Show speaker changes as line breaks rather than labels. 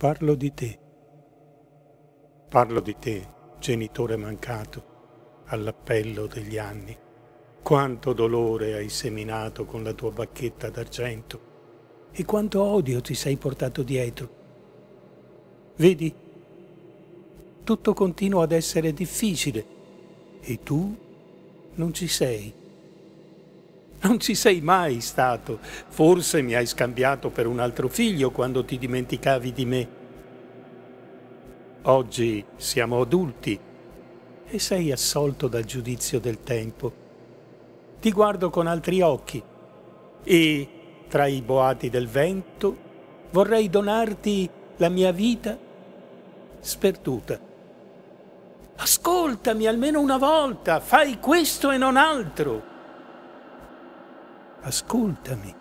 Parlo di te. Parlo di te, genitore mancato, all'appello degli anni. Quanto dolore hai seminato con la tua bacchetta d'argento e quanto odio ti sei portato dietro. Vedi, tutto continua ad essere difficile e tu non ci sei. Non ci sei mai stato. Forse mi hai scambiato per un altro figlio quando ti dimenticavi di me. Oggi siamo adulti e sei assolto dal giudizio del tempo. Ti guardo con altri occhi e, tra i boati del vento, vorrei donarti la mia vita sperduta. Ascoltami almeno una volta, fai questo e non altro ascoltami.